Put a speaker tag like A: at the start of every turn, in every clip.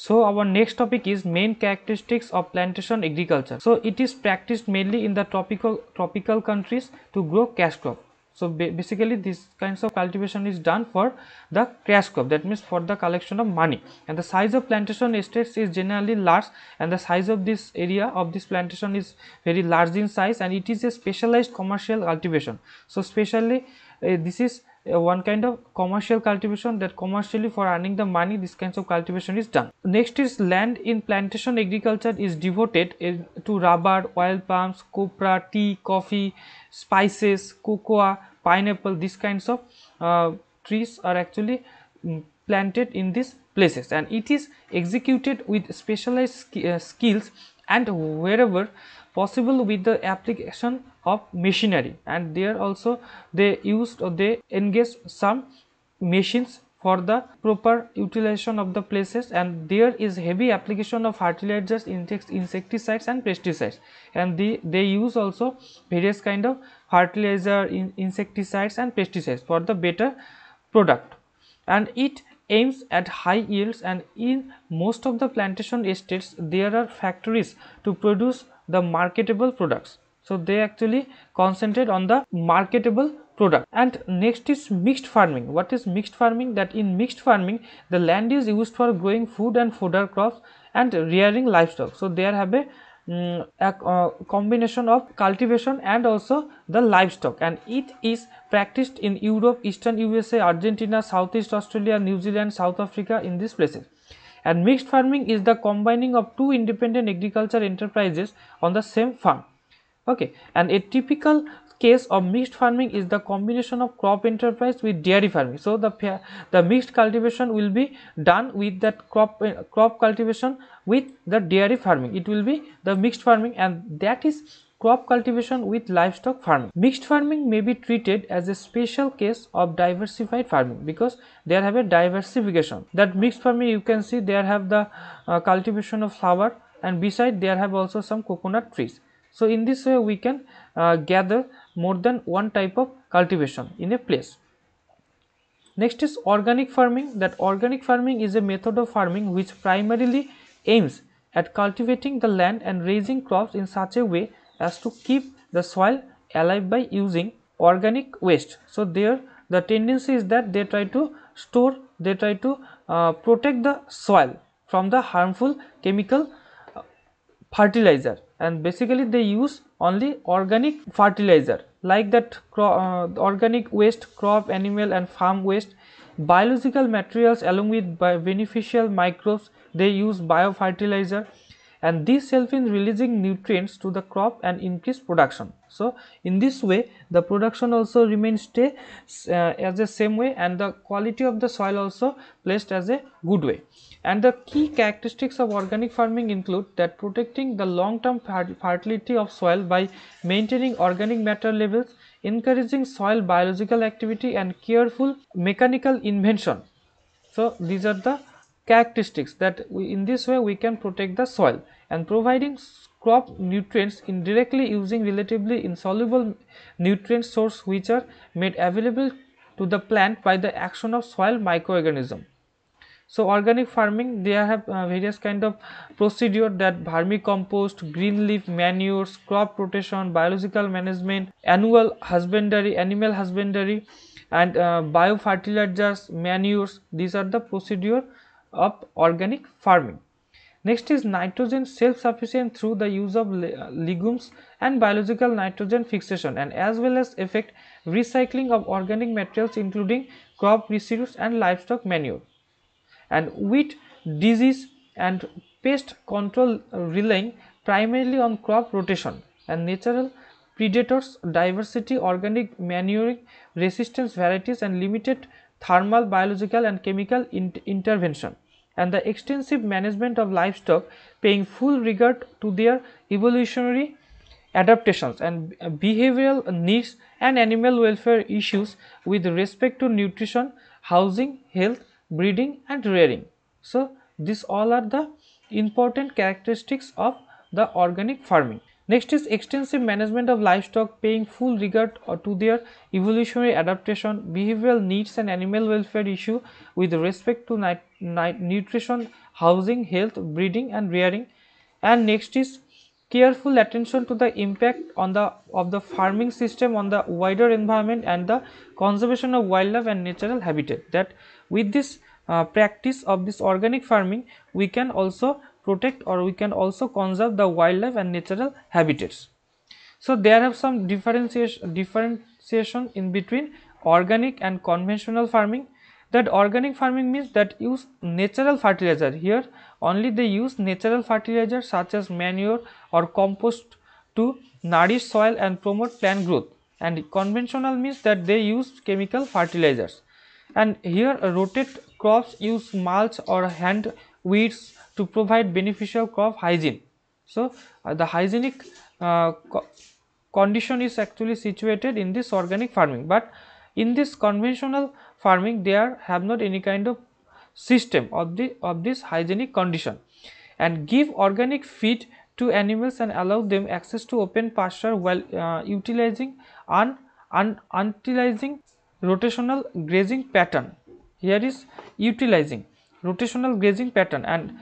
A: So our next topic is main characteristics of plantation agriculture. So it is practiced mainly in the tropical tropical countries to grow cash crop. So basically this kinds of cultivation is done for the cash crop that means for the collection of money and the size of plantation estates is generally large and the size of this area of this plantation is very large in size and it is a specialized commercial cultivation. So specially uh, this is uh, one kind of commercial cultivation that commercially for earning the money this kinds of cultivation is done next is land in plantation agriculture is devoted in, uh, to rubber oil palms copra tea coffee spices cocoa pineapple these kinds of uh, trees are actually mm, planted in these places and it is executed with specialized sk uh, skills and wherever possible with the application of machinery and there also they used or they engaged some machines for the proper utilization of the places and there is heavy application of fertilizers insecticides and pesticides and they, they use also various kind of fertilizer in insecticides and pesticides for the better product and it aims at high yields and in most of the plantation estates there are factories to produce the marketable products so they actually concentrate on the marketable product and next is mixed farming what is mixed farming that in mixed farming the land is used for growing food and fodder crops and rearing livestock so there have a, um, a uh, combination of cultivation and also the livestock and it is practiced in Europe, Eastern USA, Argentina, Southeast Australia, New Zealand, South Africa in these places and mixed farming is the combining of two independent agriculture enterprises on the same farm okay and a typical case of mixed farming is the combination of crop enterprise with dairy farming so the the mixed cultivation will be done with that crop eh, crop cultivation with the dairy farming it will be the mixed farming and that is crop cultivation with livestock farming. Mixed farming may be treated as a special case of diversified farming because there have a diversification. That mixed farming you can see there have the uh, cultivation of flower and beside there have also some coconut trees. So, in this way we can uh, gather more than one type of cultivation in a place. Next is organic farming that organic farming is a method of farming which primarily aims at cultivating the land and raising crops in such a way as to keep the soil alive by using organic waste. So, there the tendency is that they try to store, they try to uh, protect the soil from the harmful chemical uh, fertilizer and basically they use only organic fertilizer like that uh, organic waste, crop, animal and farm waste, biological materials along with beneficial microbes, they use biofertilizer and this help in releasing nutrients to the crop and increase production. So, in this way the production also remains stay uh, as the same way and the quality of the soil also placed as a good way. And the key characteristics of organic farming include that protecting the long term fertility of soil by maintaining organic matter levels, encouraging soil biological activity and careful mechanical invention. So, these are the characteristics that we, in this way we can protect the soil and providing crop nutrients indirectly using relatively insoluble nutrient source which are made available to the plant by the action of soil microorganism. So, organic farming there have uh, various kind of procedure that vermicompost, green leaf manures, crop rotation, biological management, annual husbandry, animal husbandry and uh, biofertilizers, manures these are the procedure of organic farming. Next is nitrogen self-sufficient through the use of uh, legumes and biological nitrogen fixation and as well as effect recycling of organic materials including crop residues and livestock manure. And wheat disease and pest control uh, relying primarily on crop rotation and natural predators, diversity, organic manuring, resistance varieties and limited thermal, biological and chemical intervention and the extensive management of livestock paying full regard to their evolutionary adaptations and behavioral needs and animal welfare issues with respect to nutrition, housing, health, breeding and rearing. So, these all are the important characteristics of the organic farming. Next is extensive management of livestock paying full regard to their evolutionary adaptation, behavioral needs and animal welfare issue with respect to nutrition, housing, health, breeding and rearing. And next is careful attention to the impact on the of the farming system on the wider environment and the conservation of wildlife and natural habitat that with this uh, practice of this organic farming we can also protect or we can also conserve the wildlife and natural habitats. So, there have some differentiation, differentiation in between organic and conventional farming that organic farming means that use natural fertilizer here only they use natural fertilizer such as manure or compost to nourish soil and promote plant growth and conventional means that they use chemical fertilizers and here rotate crops use mulch or hand weeds to provide beneficial crop hygiene. So, uh, the hygienic uh, co condition is actually situated in this organic farming, but in this conventional farming they are have not any kind of system of the of this hygienic condition and give organic feed to animals and allow them access to open pasture while uh, utilizing and un, un utilizing rotational grazing pattern here is utilizing rotational grazing pattern and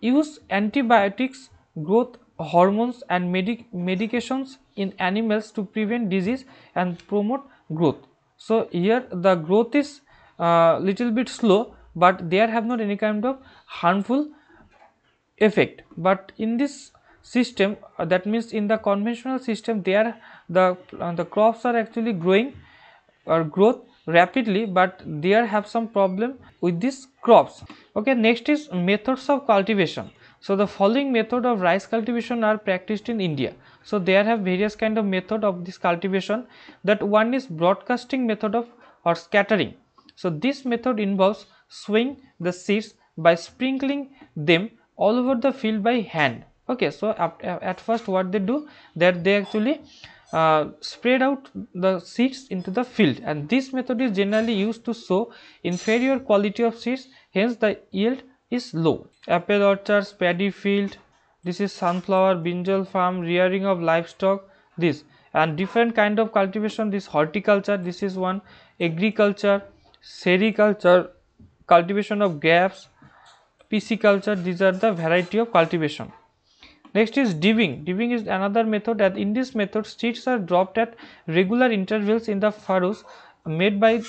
A: use antibiotics, growth hormones and medic medications in animals to prevent disease and promote growth. So, here the growth is uh, little bit slow, but there have not any kind of harmful effect. But in this system uh, that means in the conventional system there the uh, the crops are actually growing or growth rapidly but there have some problem with these crops okay next is methods of cultivation so the following method of rice cultivation are practiced in india so there have various kind of method of this cultivation that one is broadcasting method of or scattering so this method involves swaying the seeds by sprinkling them all over the field by hand okay so at first what they do that they actually uh, spread out the seeds into the field and this method is generally used to sow inferior quality of seeds hence the yield is low. Apple orchards, paddy field, this is sunflower, brinjal farm, rearing of livestock, this and different kind of cultivation this horticulture, this is one, agriculture, sericulture, cultivation of grapes, pisciculture, these are the variety of cultivation. Next is diving. Diving is another method that in this method seeds are dropped at regular intervals in the furrows made by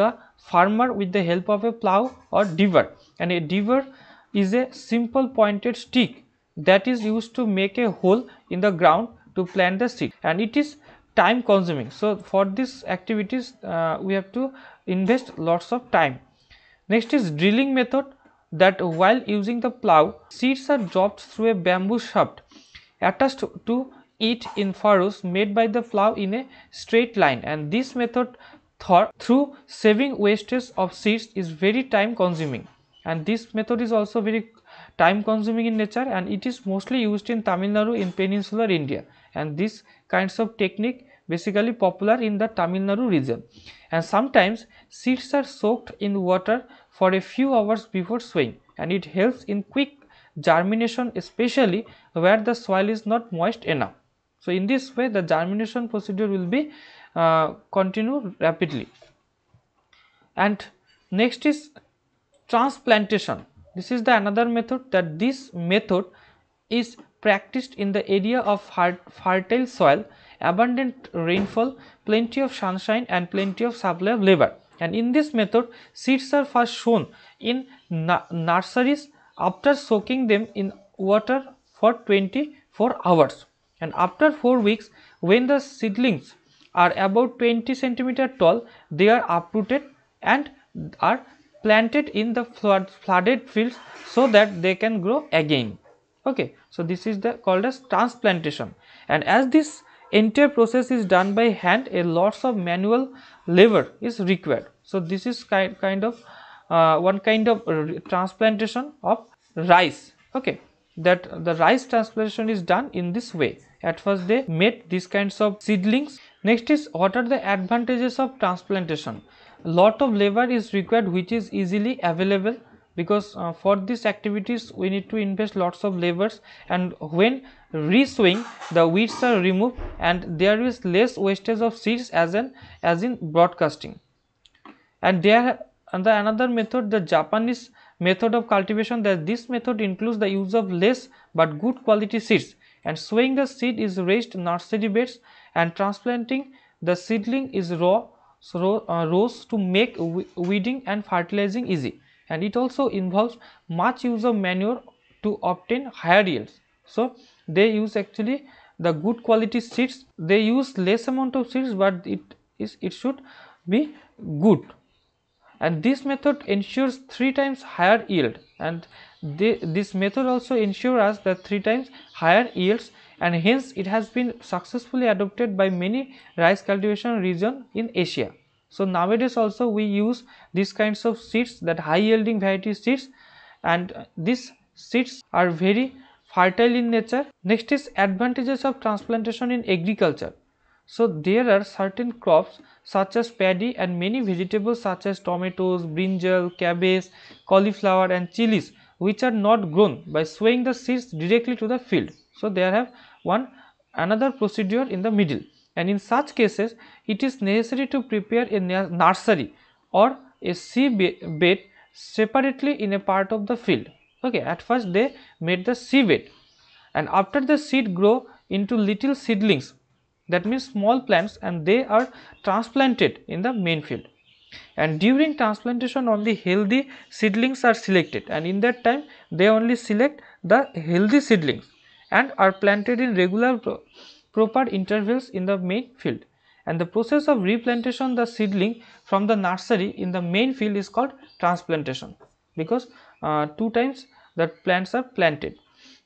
A: the farmer with the help of a plow or diver and a diver is a simple pointed stick that is used to make a hole in the ground to plant the seed and it is time consuming. So, for these activities uh, we have to invest lots of time. Next is drilling method that while using the plow, seeds are dropped through a bamboo shaft attached to it in furrows made by the plow in a straight line and this method through saving wastes of seeds is very time consuming and this method is also very time consuming in nature and it is mostly used in Tamil Nadu in peninsular India and this kinds of technique basically popular in the Tamil Nadu region and sometimes seeds are soaked in water for a few hours before sowing and it helps in quick germination especially where the soil is not moist enough. So, in this way the germination procedure will be uh, continue rapidly and next is transplantation. This is the another method that this method is practiced in the area of fertile soil abundant rainfall, plenty of sunshine and plenty of supply of labor. And in this method, seeds are first shown in nurseries after soaking them in water for 24 hours. And after 4 weeks, when the seedlings are about 20 centimeter tall, they are uprooted and are planted in the flood, flooded fields so that they can grow again okay so this is the called as transplantation and as this entire process is done by hand a lots of manual labor is required. So, this is kind, kind of uh, one kind of transplantation of rice okay that the rice transplantation is done in this way at first they made these kinds of seedlings next is what are the advantages of transplantation lot of labor is required which is easily available because uh, for these activities we need to invest lots of labors and when re-sowing the weeds are removed and there is less wastage of seeds as in as in broadcasting and there and the another method the japanese method of cultivation that this method includes the use of less but good quality seeds and sowing the seed is raised nursery beds and transplanting the seedling is raw so, uh, rows to make weeding and fertilizing easy and it also involves much user manure to obtain higher yields. So, they use actually the good quality seeds they use less amount of seeds but it is it should be good and this method ensures three times higher yield and they, this method also ensures us that three times higher yields and hence it has been successfully adopted by many rice cultivation region in asia so nowadays also we use these kinds of seeds that high yielding variety seeds and these seeds are very fertile in nature. Next is advantages of transplantation in agriculture. So there are certain crops such as paddy and many vegetables such as tomatoes, brinjal, cabbage, cauliflower and chilies which are not grown by sowing the seeds directly to the field. So there have one another procedure in the middle and in such cases it is necessary to prepare a nursery or a sea bed separately in a part of the field. Okay, at first they made the bed, and after the seed grow into little seedlings that means small plants and they are transplanted in the main field and during transplantation only healthy seedlings are selected and in that time they only select the healthy seedlings and are planted in regular proper intervals in the main field and the process of replantation the seedling from the nursery in the main field is called transplantation because uh, two times the plants are planted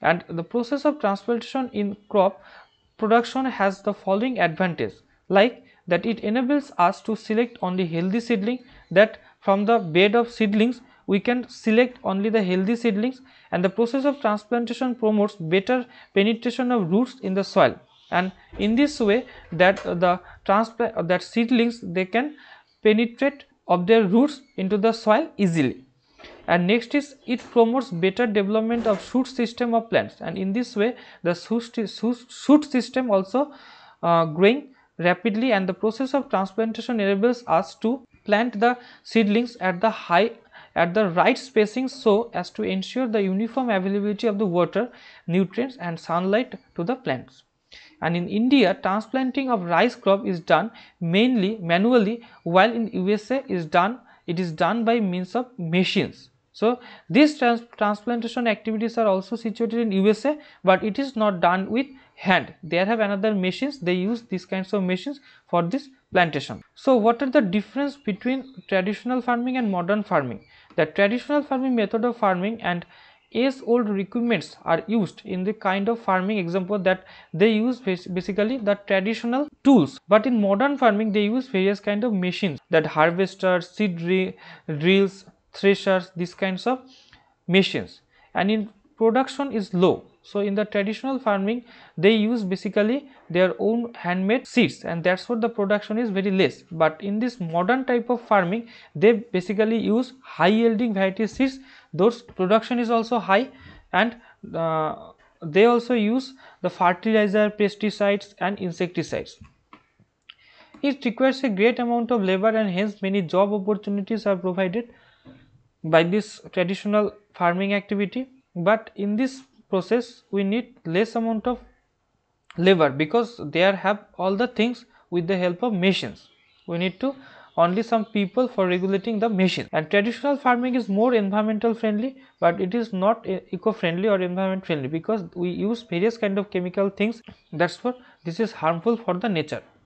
A: and the process of transplantation in crop production has the following advantage like that it enables us to select only healthy seedling that from the bed of seedlings we can select only the healthy seedlings and the process of transplantation promotes better penetration of roots in the soil and in this way that the transplant that seedlings they can penetrate of their roots into the soil easily and next is it promotes better development of shoot system of plants and in this way the shoot, shoot, shoot system also uh, growing rapidly and the process of transplantation enables us to plant the seedlings at the high at the right spacing so as to ensure the uniform availability of the water nutrients and sunlight to the plants and in India transplanting of rice crop is done mainly manually while in USA is done it is done by means of machines. So, these trans transplantation activities are also situated in USA, but it is not done with hand. They have another machines, they use these kinds of machines for this plantation. So, what are the difference between traditional farming and modern farming? The traditional farming method of farming and as old requirements are used in the kind of farming example that they use basically the traditional tools but in modern farming they use various kind of machines that harvesters seed drills threshers these kinds of machines and in production is low so, in the traditional farming they use basically their own handmade seeds and that is what the production is very less. But in this modern type of farming they basically use high yielding variety seeds those production is also high and uh, they also use the fertilizer, pesticides and insecticides. It requires a great amount of labor and hence many job opportunities are provided by this traditional farming activity. But in this process we need less amount of labor because they have all the things with the help of machines we need to only some people for regulating the machine and traditional farming is more environmental friendly but it is not eco-friendly or environment friendly because we use various kind of chemical things that's why this is harmful for the nature